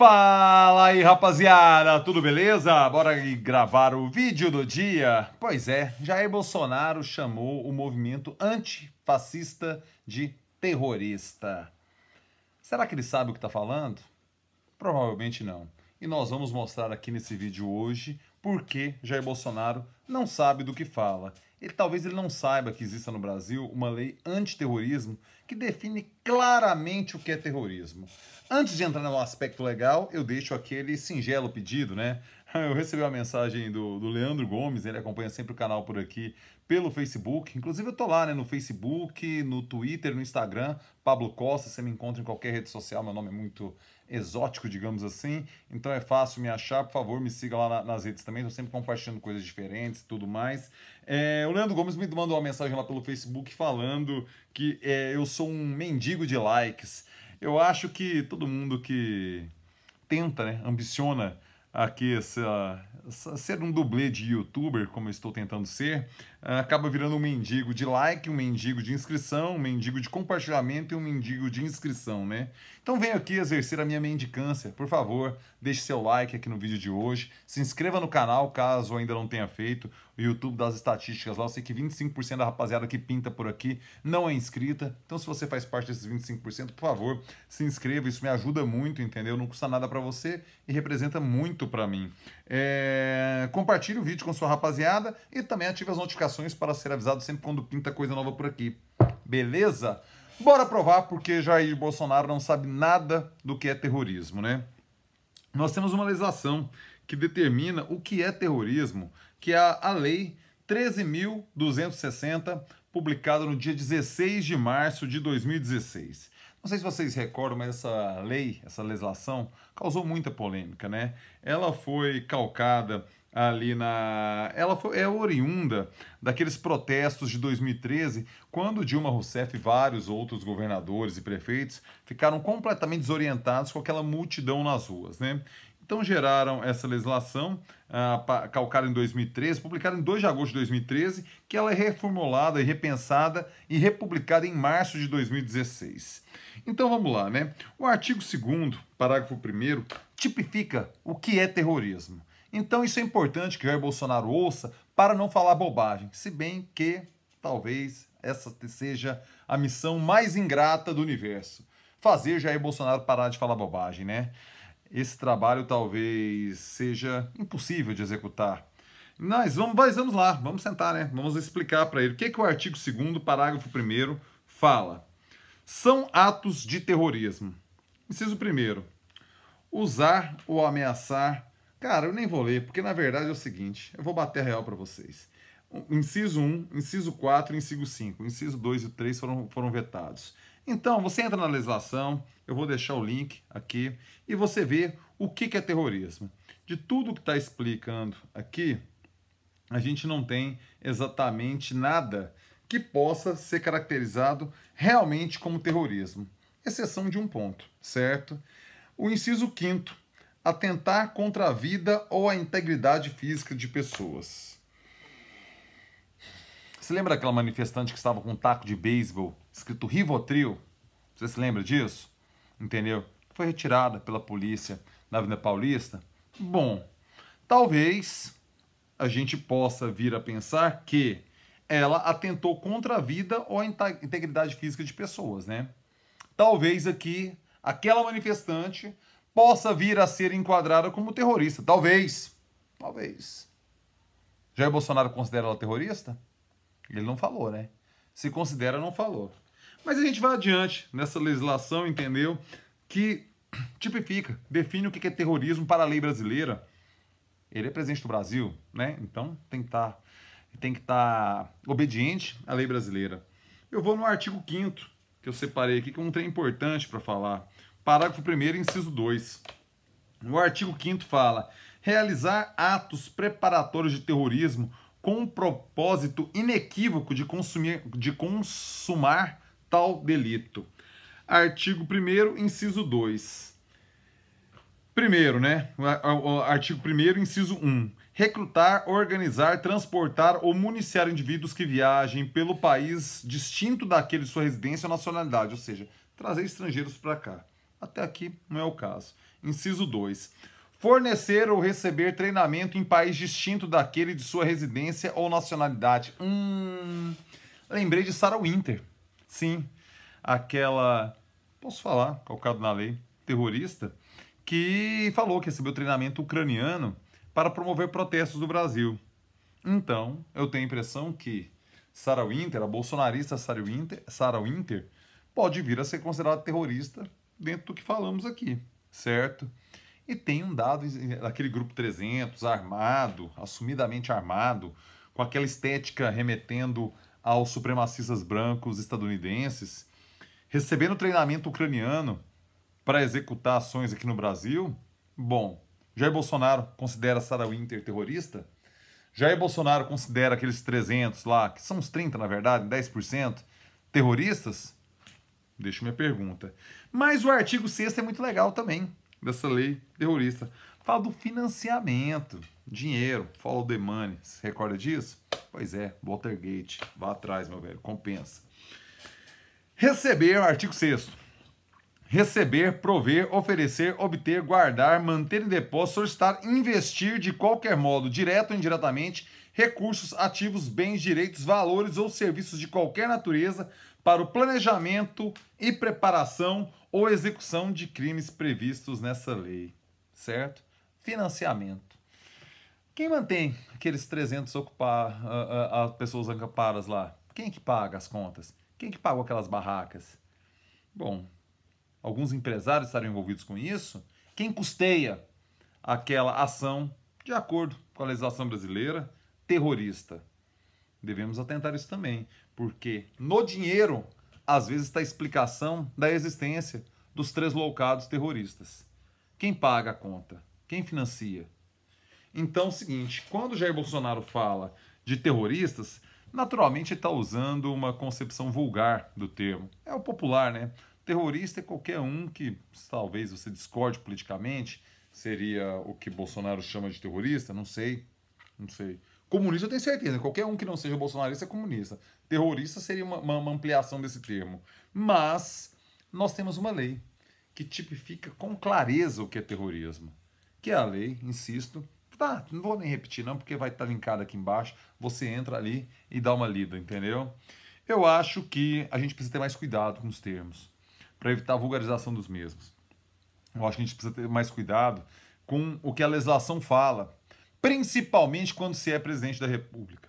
Fala aí, rapaziada, tudo beleza? Bora gravar o vídeo do dia. Pois é, Jair Bolsonaro chamou o movimento antifascista de terrorista. Será que ele sabe o que está falando? Provavelmente não. E nós vamos mostrar aqui nesse vídeo hoje por que Jair Bolsonaro não sabe do que fala ele talvez ele não saiba que exista no Brasil uma lei antiterrorismo que define claramente o que é terrorismo. Antes de entrar no aspecto legal, eu deixo aquele singelo pedido, né? Ah, eu recebi uma mensagem do, do Leandro Gomes, ele acompanha sempre o canal por aqui pelo Facebook. Inclusive eu tô lá, né, no Facebook, no Twitter, no Instagram, Pablo Costa, você me encontra em qualquer rede social, meu nome é muito exótico, digamos assim. Então é fácil me achar, por favor, me siga lá na, nas redes também, estou sempre compartilhando coisas diferentes e tudo mais. É, o Leandro Gomes me mandou uma mensagem lá pelo Facebook falando que é, eu sou um mendigo de likes. Eu acho que todo mundo que tenta, né, ambiciona aqui essa, essa, ser um dublê de youtuber, como eu estou tentando ser, eh, acaba virando um mendigo de like, um mendigo de inscrição, um mendigo de compartilhamento e um mendigo de inscrição, né? Então venho aqui exercer a minha mendicância. Por favor, deixe seu like aqui no vídeo de hoje, se inscreva no canal caso ainda não tenha feito. YouTube das estatísticas lá. Eu sei que 25% da rapaziada que pinta por aqui não é inscrita. Então, se você faz parte desses 25%, por favor, se inscreva. Isso me ajuda muito, entendeu? Não custa nada para você e representa muito para mim. É... Compartilhe o vídeo com sua rapaziada e também ative as notificações para ser avisado sempre quando pinta coisa nova por aqui. Beleza? Bora provar porque Jair Bolsonaro não sabe nada do que é terrorismo, né? Nós temos uma legislação que determina o que é terrorismo que é a Lei 13.260, publicada no dia 16 de março de 2016. Não sei se vocês recordam, mas essa lei, essa legislação, causou muita polêmica, né? Ela foi calcada ali na. Ela foi, é oriunda daqueles protestos de 2013, quando Dilma Rousseff e vários outros governadores e prefeitos ficaram completamente desorientados com aquela multidão nas ruas, né? Então geraram essa legislação, uh, calcada em 2013, publicada em 2 de agosto de 2013, que ela é reformulada e repensada e republicada em março de 2016. Então vamos lá, né? O artigo 2 parágrafo 1 tipifica o que é terrorismo. Então isso é importante que Jair Bolsonaro ouça para não falar bobagem, se bem que talvez essa seja a missão mais ingrata do universo. Fazer Jair Bolsonaro parar de falar bobagem, né? esse trabalho talvez seja impossível de executar. Nós vamos, mas vamos lá, vamos sentar, né? Vamos explicar para ele o que, é que o artigo 2 parágrafo 1 fala. São atos de terrorismo. Inciso 1 Usar ou ameaçar. Cara, eu nem vou ler, porque na verdade é o seguinte, eu vou bater a real para vocês. Inciso 1, inciso 4 inciso 5. Inciso 2 e 3 foram, foram vetados. Então, você entra na legislação, eu vou deixar o link aqui, e você vê o que é terrorismo. De tudo que está explicando aqui, a gente não tem exatamente nada que possa ser caracterizado realmente como terrorismo, exceção de um ponto, certo? O inciso quinto, atentar contra a vida ou a integridade física de pessoas. Você lembra daquela manifestante que estava com um taco de beisebol escrito Rivotril? Você se lembra disso? Entendeu? Foi retirada pela polícia na Avenida Paulista? Bom, talvez a gente possa vir a pensar que ela atentou contra a vida ou a integridade física de pessoas, né? Talvez aqui aquela manifestante possa vir a ser enquadrada como terrorista. Talvez. Talvez. Jair Bolsonaro considera ela terrorista? Ele não falou, né? Se considera não falou. Mas a gente vai adiante nessa legislação, entendeu? Que tipifica, define o que é terrorismo para a lei brasileira. Ele é presidente do Brasil, né? Então tem que estar tá, tem que estar tá obediente à lei brasileira. Eu vou no artigo 5 que eu separei aqui, que é um trem importante para falar. Parágrafo 1 inciso 2. O artigo 5 fala: realizar atos preparatórios de terrorismo com o propósito inequívoco de, consumir, de consumar tal delito. Artigo 1 inciso 2. Primeiro, né? Artigo 1 inciso 1. Recrutar, organizar, transportar ou municiar indivíduos que viajem pelo país distinto daquele de sua residência ou nacionalidade, ou seja, trazer estrangeiros para cá. Até aqui não é o caso. Inciso 2 Fornecer ou receber treinamento em país distinto daquele de sua residência ou nacionalidade. Hum. Lembrei de Sarah Winter. Sim, aquela. Posso falar, calcado na lei, terrorista, que falou que recebeu treinamento ucraniano para promover protestos no Brasil. Então, eu tenho a impressão que Sarah Winter, a bolsonarista Sarah Winter, Sarah Winter pode vir a ser considerada terrorista dentro do que falamos aqui, certo? E tem um dado daquele eh, grupo 300, armado, assumidamente armado, com aquela estética remetendo aos supremacistas brancos estadunidenses, recebendo treinamento ucraniano para executar ações aqui no Brasil? Bom, Jair Bolsonaro considera Sarah Winter terrorista? Jair Bolsonaro considera aqueles 300 lá, que são uns 30 na verdade, 10%, terroristas? Deixa minha pergunta. Mas o artigo 6 é muito legal também dessa lei terrorista. Fala do financiamento, dinheiro, follow the money. Você recorda disso? Pois é, Watergate. Vá atrás, meu velho, compensa. Receber, artigo 6 receber, prover, oferecer, obter, guardar, manter em depósito, solicitar, investir de qualquer modo, direto ou indiretamente, recursos, ativos, bens, direitos, valores ou serviços de qualquer natureza para o planejamento e preparação ou execução de crimes previstos nessa lei, certo? Financiamento. Quem mantém aqueles 300 ocupar, as pessoas acampadas lá? Quem que paga as contas? Quem que pagou aquelas barracas? Bom, alguns empresários estariam envolvidos com isso. Quem custeia aquela ação, de acordo com a legislação brasileira, terrorista? Devemos atentar isso também, porque no dinheiro às vezes está a explicação da existência dos três loucados terroristas. Quem paga a conta? Quem financia? Então, é o seguinte, quando Jair Bolsonaro fala de terroristas, naturalmente está usando uma concepção vulgar do termo. É o popular, né? Terrorista é qualquer um que talvez você discorde politicamente, seria o que Bolsonaro chama de terrorista, não sei, não sei. Comunista eu tenho certeza, qualquer um que não seja bolsonarista é comunista. Terrorista seria uma, uma, uma ampliação desse termo. Mas nós temos uma lei que tipifica com clareza o que é terrorismo, que é a lei, insisto, tá, não vou nem repetir não, porque vai estar tá linkado aqui embaixo, você entra ali e dá uma lida, entendeu? Eu acho que a gente precisa ter mais cuidado com os termos, para evitar a vulgarização dos mesmos. Eu acho que a gente precisa ter mais cuidado com o que a legislação fala, principalmente quando se é presidente da República.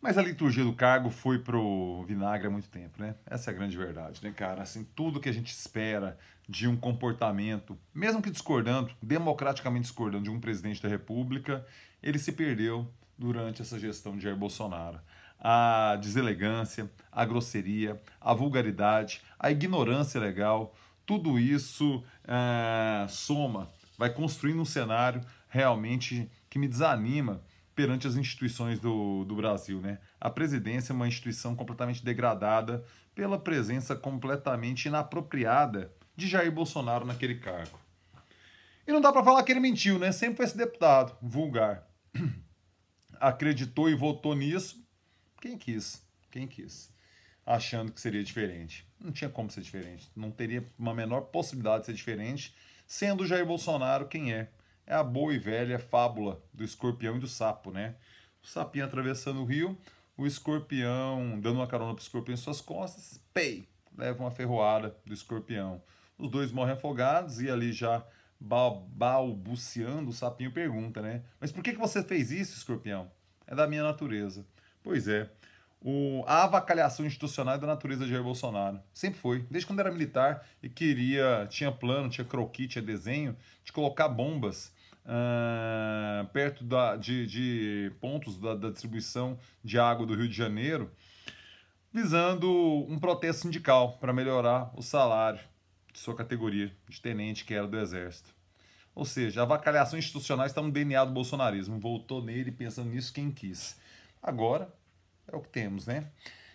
Mas a liturgia do cargo foi pro vinagre há muito tempo, né? Essa é a grande verdade, né, cara? Assim, tudo que a gente espera de um comportamento, mesmo que discordando, democraticamente discordando de um presidente da República, ele se perdeu durante essa gestão de Jair Bolsonaro. A deselegância, a grosseria, a vulgaridade, a ignorância legal, tudo isso é, soma, vai construindo um cenário realmente que me desanima perante as instituições do, do Brasil. Né? A presidência é uma instituição completamente degradada pela presença completamente inapropriada de Jair Bolsonaro naquele cargo. E não dá para falar que ele mentiu, né? Sempre foi esse deputado vulgar. Acreditou e votou nisso. Quem quis? Quem quis? Achando que seria diferente. Não tinha como ser diferente. Não teria uma menor possibilidade de ser diferente, sendo Jair Bolsonaro quem é é a boa e velha fábula do escorpião e do sapo, né? O sapinho atravessando o rio, o escorpião dando uma carona para o escorpião em suas costas, pei, leva uma ferroada do escorpião. Os dois morrem afogados e ali já balbuciando, o sapinho pergunta, né? Mas por que, que você fez isso, escorpião? É da minha natureza. Pois é, o, a avacalhação institucional é da natureza de Jair Bolsonaro. Sempre foi. Desde quando era militar e queria, tinha plano, tinha croquis, tinha desenho de colocar bombas uh, perto da, de, de pontos da, da, distribuição de água do Rio de Janeiro, visando um protesto sindical para melhorar o salário de sua categoria de tenente que era do Exército. Ou seja, a avacalhação institucional está no DNA do bolsonarismo. Voltou nele pensando nisso quem quis. Agora, é o que temos, né?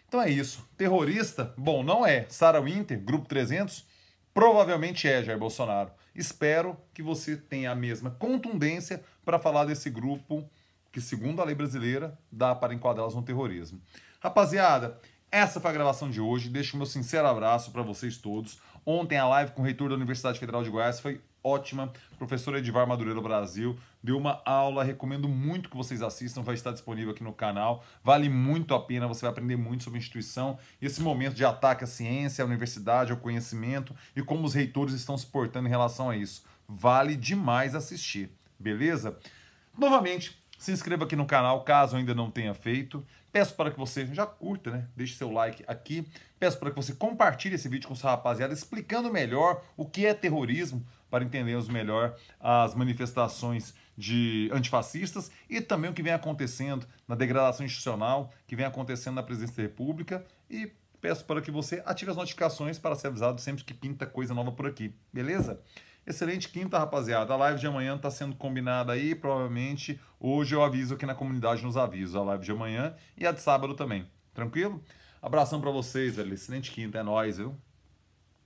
Então é isso. Terrorista? Bom, não é. Sarah Winter, Grupo 300? Provavelmente é, Jair Bolsonaro. Espero que você tenha a mesma contundência para falar desse grupo que, segundo a lei brasileira, dá para enquadrá-los no terrorismo. Rapaziada, essa foi a gravação de hoje. Deixo o meu sincero abraço para vocês todos. Ontem a live com o reitor da Universidade Federal de Goiás foi ótima. Professor Edivar Madureira Brasil deu uma aula, recomendo muito que vocês assistam, vai estar disponível aqui no canal. Vale muito a pena, você vai aprender muito sobre a instituição e esse momento de ataque à ciência, à universidade, ao conhecimento e como os reitores estão se portando em relação a isso. Vale demais assistir, beleza? Novamente, se inscreva aqui no canal caso ainda não tenha feito. Peço para que você já curta, né? Deixe seu like aqui. Peço para que você compartilhe esse vídeo com sua rapaziada, explicando melhor o que é terrorismo, para entendermos melhor as manifestações de antifascistas e também o que vem acontecendo na degradação institucional, que vem acontecendo na presidência da República e peço para que você ative as notificações para ser avisado sempre que pinta coisa nova por aqui, beleza? Excelente quinta, rapaziada. A live de amanhã está sendo combinada aí. Provavelmente hoje eu aviso aqui na comunidade nos avisos. A live de amanhã e a de sábado também. Tranquilo? Abração para vocês, velho. Excelente quinta. É nóis, viu?